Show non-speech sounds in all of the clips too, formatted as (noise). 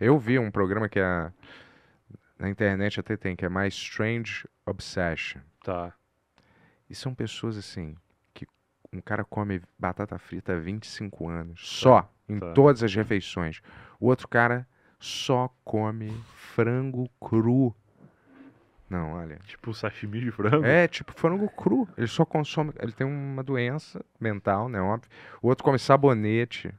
Eu vi um programa que é na internet até tem, que é mais Strange Obsession. Tá. E são pessoas assim, que um cara come batata frita há 25 anos, tá. só, em tá. todas as refeições. O outro cara só come frango cru. Não, olha. Tipo sashimi de frango? É, tipo frango cru. Ele só consome. Ele tem uma doença mental, né? Óbvio. O outro come sabonete.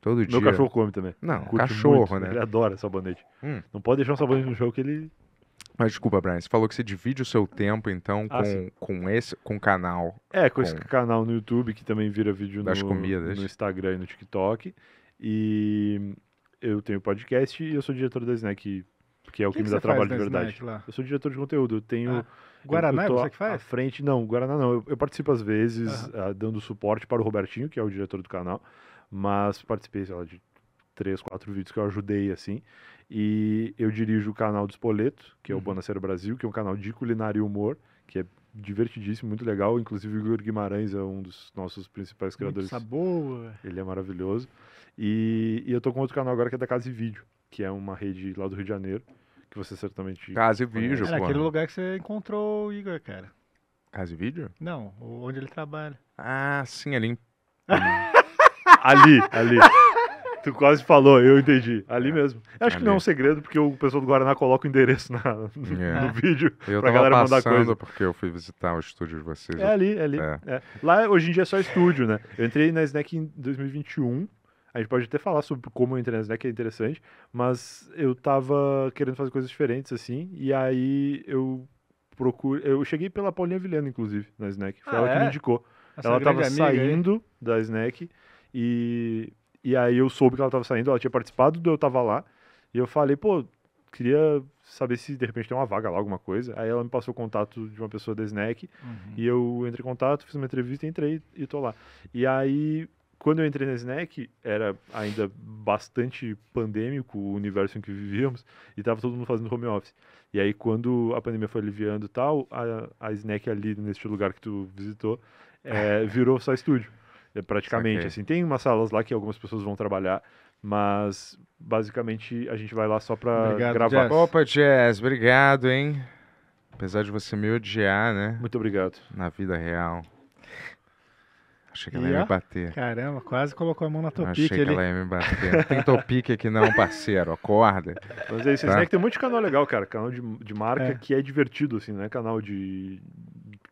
Todo dia. Meu cachorro come também. Não, Curte cachorro, muito, né? Ele adora sabonete. Hum. Não pode deixar um sabonete no jogo que ele. Mas desculpa, Brian, você falou que você divide o seu tempo, então, ah, com, com esse com canal. É, com, com, esse canal no YouTube, que também vira vídeo das no, comidas. no Instagram e no TikTok. E eu tenho podcast e eu sou diretor da Snack, que é o que, que, que me dá trabalho de verdade. Snack, eu sou diretor de conteúdo, eu tenho. Ah. Guaraná, eu, eu você que faz? À frente, não, Guaraná não. Eu, eu participo às vezes, uh, dando suporte para o Robertinho, que é o diretor do canal mas participei, sei lá, de três, quatro vídeos que eu ajudei, assim. E eu dirijo o canal do Espoleto, que é o uhum. Bonaceiro Brasil, que é um canal de culinária e humor, que é divertidíssimo, muito legal. Inclusive, o Igor Guimarães é um dos nossos principais criadores. Muito tá sabor! Ele é maravilhoso. E, e eu tô com outro canal agora que é da Casa e Vídeo, que é uma rede lá do Rio de Janeiro, que você certamente. Casa e Vídeo, Era É aquele lugar que você encontrou o Igor, cara. Casa e Vídeo? Não, onde ele trabalha. Ah, sim, ali em. (laughs) ali, ali. Tu quase falou, eu entendi. Ali é. mesmo. Eu acho ali. que não é um segredo, porque o pessoal do Guaraná coloca o endereço na, no, é. no vídeo eu pra galera mandar coisa. porque eu fui visitar o estúdio de vocês. É ali, é ali. É. é. Lá hoje em dia é só estúdio, né? Eu entrei na Snack em 2021. A gente pode até falar sobre como eu entrei na Snack, é interessante. Mas eu tava querendo fazer coisas diferentes, assim. E aí eu procuro. Eu cheguei pela Paulinha Vilhena, inclusive, na Snack. Foi ah, ela que me é? indicou. ela tava saindo da Snack. E, e aí eu soube que ela estava saindo, ela tinha participado do Eu Tava Lá. E eu falei, pô, queria saber se de repente tem uma vaga lá, alguma coisa. Aí ela me passou o contato de uma pessoa da Snack. Uhum. E eu entrei em contato, fiz uma entrevista, entrei e tô lá. E aí, quando eu entrei na Snack, era ainda bastante pandêmico o universo em que vivíamos. E tava todo mundo fazendo home office. E aí, quando a pandemia foi aliviando e tal, a, a Snack ali, neste lugar que tu visitou, é, virou só estúdio. É, praticamente. Assim, tem umas salas lá que algumas pessoas vão trabalhar, mas basicamente a gente vai lá só pra obrigado, gravar. Jazz. Opa, Jazz, obrigado, hein? Apesar de você me odiar, né? Muito obrigado. Na vida real. Achei que ela ia me bater. Caramba, quase colocou a mão na topique Achei que ele... ela ia me bater. Não tem topique aqui não, parceiro. Acorda. Mas é isso, tá? tem muito canal legal, cara. Canal de, de marca é. que é divertido, assim, né? canal de,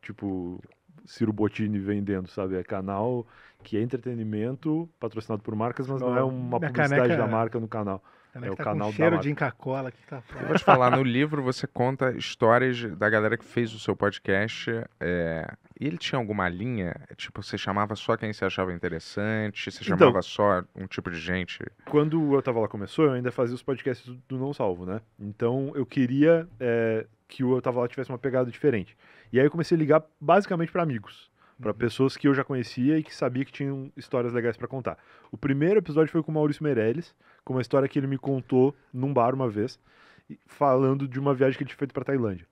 tipo, Ciro Bottini vendendo, sabe? É canal que é entretenimento, patrocinado por marcas, mas não, não é uma publicidade caneca, da marca no canal. É o tá canal com cheiro da marca. de Inca-Cola que tá Eu vou te falar, no livro você conta histórias da galera que fez o seu podcast. É... E ele tinha alguma linha? Tipo, você chamava só quem você achava interessante? Você então chamava então, só um tipo de gente? Quando eu tava lá começou, eu ainda fazia os podcasts do Não Salvo, né? Então eu queria é, que o Eu Tava Lá tivesse uma pegada diferente. E aí eu comecei a ligar basicamente para amigos, para uhum. pessoas que eu já conhecia e que sabia que tinham histórias legais para contar. O primeiro episódio foi com o Maurício Meirelles, com uma história que ele me contou num bar uma vez, falando de uma viagem que ele tinha feito para Tailândia.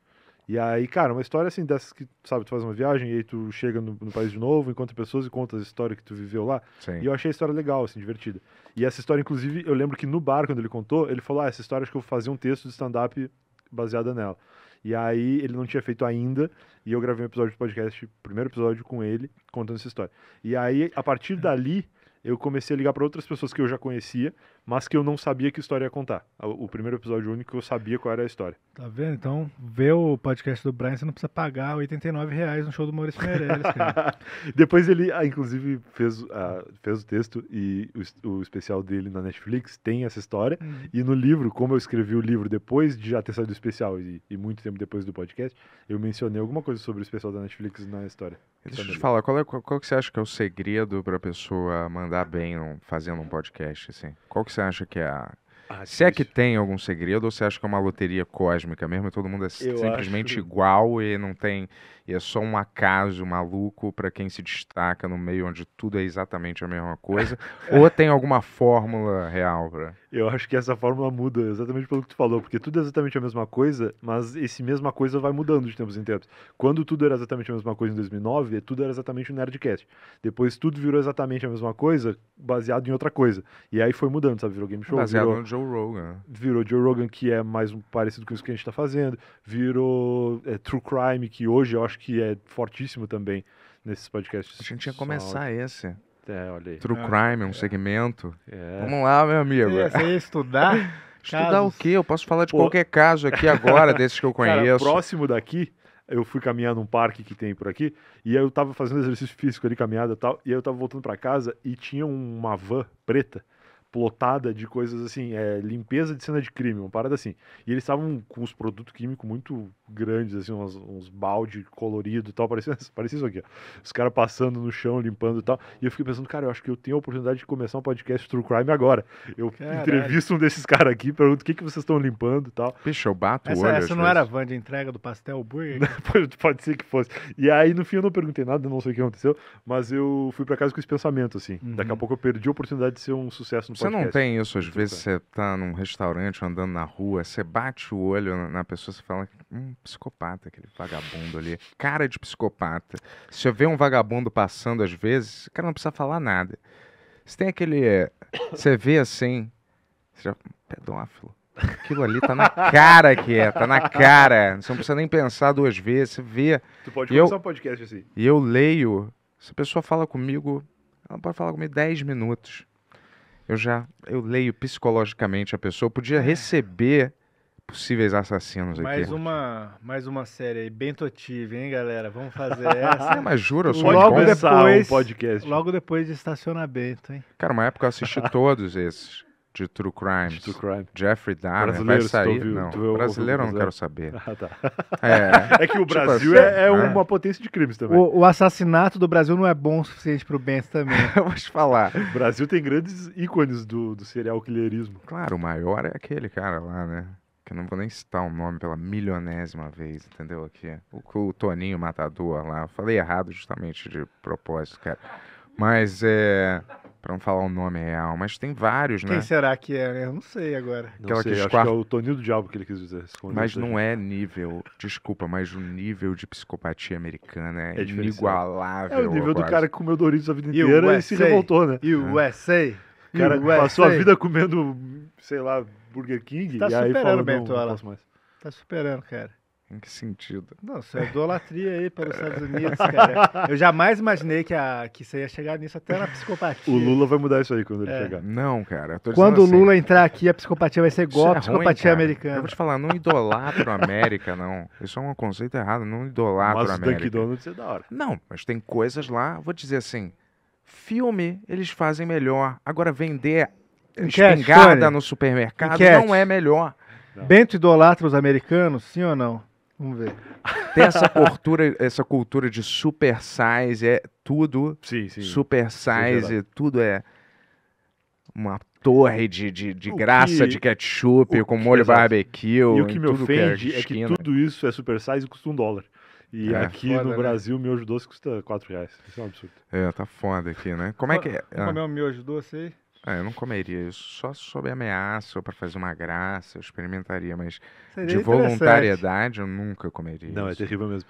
E aí, cara, uma história assim dessas que, sabe, tu faz uma viagem e aí tu chega no, no país de novo, encontra pessoas e conta a história que tu viveu lá. Sim. E eu achei a história legal, assim, divertida. E essa história, inclusive, eu lembro que no bar, quando ele contou, ele falou: Ah, essa história acho que eu vou fazer um texto de stand-up baseada nela. E aí ele não tinha feito ainda, e eu gravei um episódio do podcast, primeiro episódio com ele, contando essa história. E aí, a partir é. dali, eu comecei a ligar para outras pessoas que eu já conhecia, mas que eu não sabia que história ia contar. O, o primeiro episódio único que eu sabia qual era a história. Tá vendo? Então, ver o podcast do Brian, você não precisa pagar 89 reais no show do Maurício Meirelles, cara. (laughs) Depois ele, ah, inclusive, fez, ah, fez o texto e o, o, especial dele na Netflix tem essa história. Uhum. E no livro, como eu escrevi o livro depois de já ter saído o especial e, e, muito tempo depois do podcast, eu mencionei alguma coisa sobre o especial da Netflix na história. É Deixa eu te falar, qual, é, qual, qual que você acha que é o segredo para a pessoa mandar dar bem fazendo um podcast, assim? Qual que você acha que é a... Ah, Se é que tem algum segredo ou você acha que é uma loteria cósmica mesmo e todo mundo é eu simplesmente acho... igual e não tem. E é só um acaso maluco para quem se destaca no meio onde tudo é exatamente a mesma coisa? (laughs) ou tem alguma fórmula real pra. Eu acho que essa fórmula muda exatamente pelo que tu falou, porque tudo é exatamente a mesma coisa, mas esse mesma coisa vai mudando de tempos em tempos. Quando tudo era exatamente a mesma coisa em 2009, é tudo era exatamente o um Nerdcast. Depois tudo virou exatamente a mesma coisa, baseado em outra coisa. E aí foi mudando, sabe? Virou Game Show. Baseado virou, no Joe Rogan. Virou Joe Rogan, que é mais um, parecido com isso que a gente tá fazendo. Virou é, True Crime, que hoje eu acho que é fortíssimo também nesses podcasts. A gente ia começar esse. É, olha aí. True é. Crime, um é. segmento. É. Vamos lá, meu amigo. Você ia estudar? (laughs) Estudar Casos. o quê? Eu posso falar de Pô. qualquer caso aqui agora, desses que eu (laughs) conheço. Cara, próximo daqui, eu fui caminhar num parque que tem por aqui, e eu tava fazendo exercício físico ali, caminhada e tal, e aí eu tava voltando para casa e tinha uma van preta lotada de coisas assim, é, limpeza de cena de crime, uma parada assim. E eles estavam com os produtos químicos muito grandes, assim, uns, uns balde colorido e tal, parecia, (laughs) parecia isso aqui, ó. Os caras passando no chão, limpando e tal. E eu fiquei pensando, cara, eu acho que eu tenho a oportunidade de começar um podcast True Crime agora. Eu Caralho. entrevisto um desses caras aqui, pergunto o que, que vocês estão limpando e tal. Bicho, eu bato essa, o olho. Essa não era a van de entrega do pastel burger? (laughs) Pode ser que fosse. E aí, no fim, eu não perguntei nada, não sei o que aconteceu, mas eu fui para casa com esse pensamento, assim. Uhum. Daqui a uhum. pouco eu perdi a oportunidade de ser um sucesso no podcast. Você não tem isso, às vezes você tá num restaurante andando na rua, você bate o olho na pessoa, você fala, hum, psicopata, aquele vagabundo ali. Cara de psicopata. Se Você vê um vagabundo passando, às vezes, cara não precisa falar nada. Você tem aquele. Eh, você vê assim. Você já. Pedófilo. Aquilo ali tá na cara que é, tá na cara. Você não precisa nem pensar duas vezes, você vê. Tu pode e começar eu, um podcast assim. E eu leio, se a pessoa fala comigo, ela pode falar comigo 10 minutos. Eu já eu leio psicologicamente a pessoa. Podia é. receber possíveis assassinos mais aqui. Uma, mais uma série aí, bem totive, hein, galera? Vamos fazer (laughs) essa. Não, mas jura, eu sou logo depois, podcast. Logo depois de estacionamento, hein? Cara, uma época eu assisti (laughs) todos esses de True Crimes. True Crime. Jeffrey Dahmer vai sair. não, brasileiro eu não quero saber. Ah, tá. é, (laughs) é, que o tipo Brasil tipo assim, é, é, né? uma potência de crimes também. O, o, assassinato do Brasil não é bom o suficiente pro Benz também. (laughs) eu vou te falar. O Brasil tem grandes ícones do, do serial killerismo. Claro, o maior é aquele cara lá, né? Que eu não vou nem citar o nome pela milionésima vez, entendeu? Aqui. O, o Toninho Matador lá. Eu falei errado justamente de propósito, cara. Mas é para não falar o nome real, mas tem vários, Quem né? Quem será que é? Né? Eu não sei agora. Não Aquela sei, que esquar... acho que é o Toninho do Diabo que ele quis dizer. Mas não é nível, desculpa, mas o nível de psicopatia americana é, é inigualável. É o nível do quase. cara que comeu Doritos a vida inteira USA, e se revoltou, né? E o é. USA. O cara USA. passou a vida comendo, sei lá, Burger King tá e aí falou, não, não mais. Tá superando, cara. Em que sentido? Não, isso é idolatria aí pelos Estados Unidos, cara. (laughs) Eu jamais imaginei que, a, que você ia chegar nisso até na psicopatia. O Lula vai mudar isso aí quando ele é. chegar. Não, cara. quando o assim, Lula entrar aqui, a psicopatia vai ser é igual a psicopatia ruim, americana. Eu vou te falar, não idolatro a América, não. Isso é um conceito errado, não idolatro mas a América. Mas o Donuts é da hora. Não, mas tem coisas lá, vou dizer assim, filme eles fazem melhor. Agora, vender Enquete, espingarda Tony. no supermercado Enquete. não é melhor. Não. Bento idolatra os americanos, sim ou não? Vamos ver. Tem essa cultura, essa cultura de super size, é tudo. Sim, sim. Super size, tudo é uma torre de, de, de graça que, de ketchup, com molho exato. barbecue. E o que me ofende que é, é, que tudo isso é super size e custa um dólar. E é, aqui foda, no né? Brasil, miojo doce custa 4 reais. Isso é um absurdo. É, tá foda aqui, né? Como é que é? Ah. Como é o miojo doce aí? É, eu não comeria isso. Só sob ameaça ou para fazer uma graça, eu experimentaria, mas Seria de é voluntariedade eu nunca comeria. Não, é isso. é terrível mesmo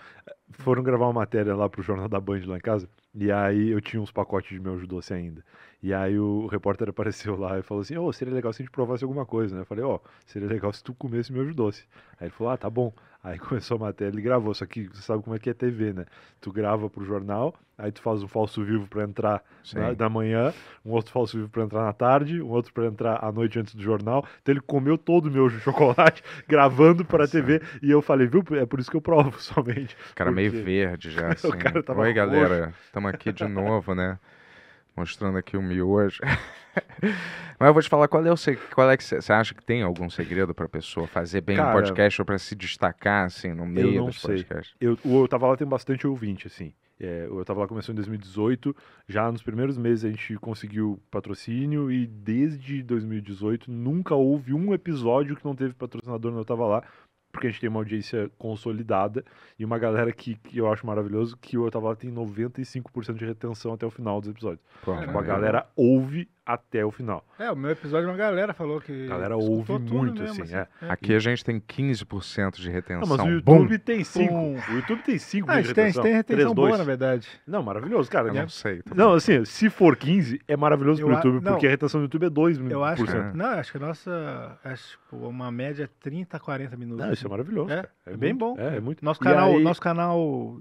foram gravar uma matéria lá pro jornal da Band lá em casa, e aí eu tinha uns pacotes de meu doce ainda. E aí o repórter (laughs) apareceu lá e falou assim: "Ô, oh, seria legal se a gente provasse alguma coisa", né? Eu falei: "Ó, oh, seria legal se tu comesse meu doce". Aí ele falou: "Ah, tá bom". Aí (laughs) começou a matéria, ele gravou, só que você sabe como é que é TV, né? Tu grava pro jornal, aí tu faz um falso vivo para entrar na, da manhã, um outro falso vivo para entrar na tarde, um outro para entrar à noite antes do jornal. Então ele comeu todo o meu (laughs) chocolate gravando para a TV e eu falei, viu? É por isso que eu provo somente. Cara, meio verde já, (laughs) assim. o cara tava Oi, galera, estamos aqui de novo, né? Mostrando aqui o miojo. (laughs) Mas eu vou te falar qual é o seg... qual é que você acha que tem algum segredo para pessoa fazer bem Cara, um podcast ou para se destacar assim no meio eu não dos sei. podcasts? Eu, eu tava lá tem bastante ouvinte assim. É, eu tava lá começou em 2018, já nos primeiros meses a gente conseguiu patrocínio e desde 2018 nunca houve um episódio que não teve patrocinador, não tava lá, porque a gente tem uma audiência consolidada e uma galera que, que eu acho maravilhoso que o Otávio tem 95% de retenção até o final dos episódios. tipo, a galera ouve até o final. É, o meu episódio, uma galera falou que. A galera ouve muito, mesmo, assim. assim é. É. Aqui a gente tem 15% de retenção. Não, mas o YouTube tem 5. O YouTube tem 5 ah, de retenção. A gente tem retenção 3, boa, na verdade. Não, maravilhoso, cara. Eu né? não sei. Não, assim, se for 15, é maravilhoso eu, pro YouTube, não, porque a retenção do YouTube é 2 Eu acho que, é. Não, acho que a nossa. Acho, tipo, uma média 30, é 40 minutos. Não, isso é maravilhoso. É, é, é bem bom. É, muito. Nosso canal, nosso canal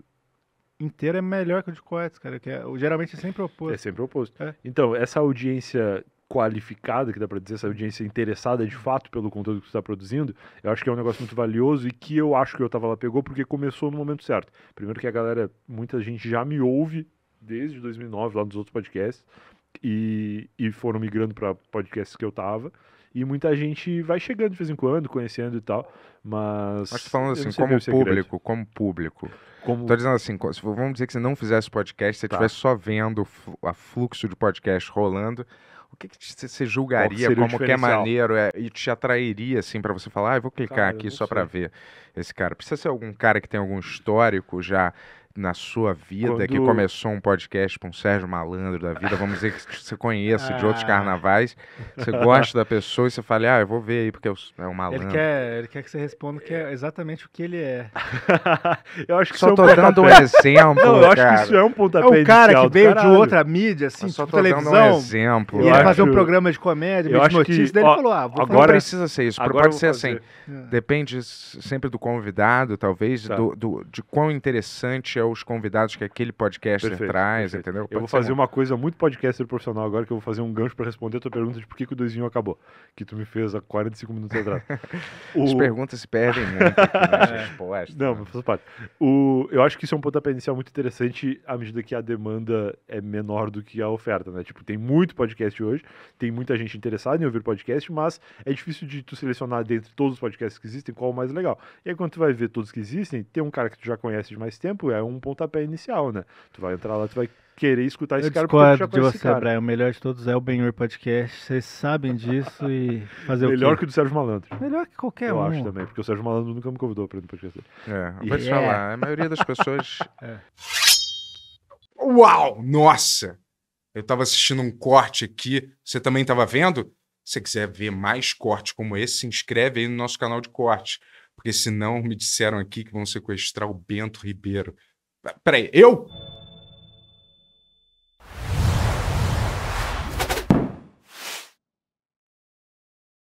inteiro é melhor que o de coetes, cara. Que é, geralmente é sempre o oposto. É sempre o oposto. É. Então, essa audiência qualificada, que dá para dizer, essa audiência interessada de fato pelo conteúdo que você está produzindo, eu acho que é um negócio muito valioso e que eu acho que eu tava lá pegou porque começou no momento certo. Primeiro que a galera, muita gente já me ouve desde 2009 lá nos outros podcasts e, e foram migrando para podcasts que eu tava e muita gente vai chegando de vez em quando, conhecendo e tal. Mas. Mas falando assim, como é público, como público. Como... Tô dizendo assim, vamos dizer que você não fizesse podcast, você estivesse tá. só vendo o fluxo de podcast rolando. O que, que você julgaria que como que é maneiro é, e te atrairia, assim, para você falar, ah, eu vou clicar cara, aqui só para ver esse cara? Precisa ser algum cara que tem algum histórico já na sua vida Quando... que começou um podcast com um Sérgio Malandro da vida, vamos dizer que (laughs) você conheça ah. de outros ah. carnavais, você gosta da pessoa e você fala, ah, eu vou ver aí porque é um é malandro. Ele quer, ele quer que você responda que é exatamente o que ele é. (laughs) eu acho que só tô é um dando um exemplo, Não, eu acho cara. que isso é um pontapé É um cara que veio caralho. de outra mídia, assim, tipo televisão. Dando um exemplo. E ele acho... fazer um programa de comédia, de notícias, que... daí ele falou, ah, vou agora fazer. precisa ser isso, agora pode ser fazer. assim, é. depende sempre do convidado, talvez, tá. do, do, de quão interessante é é os convidados que aquele podcast perfeito, traz, perfeito. entendeu? Pode eu vou fazer uma coisa muito podcaster profissional agora, que eu vou fazer um gancho para responder a tua pergunta de por que, que o doisinho acabou, que tu me fez há 45 minutos atrás. (laughs) o... As perguntas se perdem muito né? (laughs) é. Não, né? mas faz parte. O... Eu acho que isso é um pontapé inicial muito interessante à medida que a demanda é menor do que a oferta, né? Tipo, tem muito podcast hoje, tem muita gente interessada em ouvir podcast, mas é difícil de tu selecionar dentre todos os podcasts que existem qual é o mais legal. E aí quando tu vai ver todos que existem, tem um cara que tu já conhece de mais tempo, é um um pontapé inicial, né? Tu vai entrar lá, tu vai querer escutar esse eu cara porque já de você, cara. Brian. O melhor de todos é o Benhur Podcast. Vocês sabem disso e fazer melhor o que o do Sérgio Malandro. Melhor que qualquer eu um. Eu acho também, porque o Sérgio Malandro nunca me convidou para ir no podcast dele. É, e... te falar, é. a maioria das pessoas... (laughs) é. Uau! Nossa! Eu estava assistindo um corte aqui. Você também estava vendo? Se você quiser ver mais cortes como esse, se inscreve aí no nosso canal de corte, Porque senão me disseram aqui que vão sequestrar o Bento Ribeiro. Peraí, eu?